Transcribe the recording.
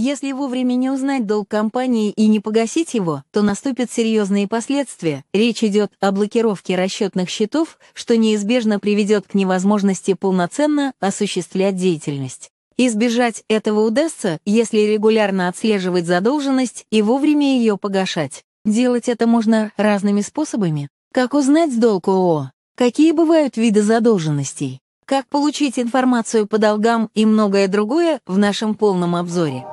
Если вовремя не узнать долг компании и не погасить его, то наступят серьезные последствия. Речь идет о блокировке расчетных счетов, что неизбежно приведет к невозможности полноценно осуществлять деятельность. Избежать этого удастся, если регулярно отслеживать задолженность и вовремя ее погашать. Делать это можно разными способами. Как узнать долг ООО? Какие бывают виды задолженностей? Как получить информацию по долгам и многое другое в нашем полном обзоре.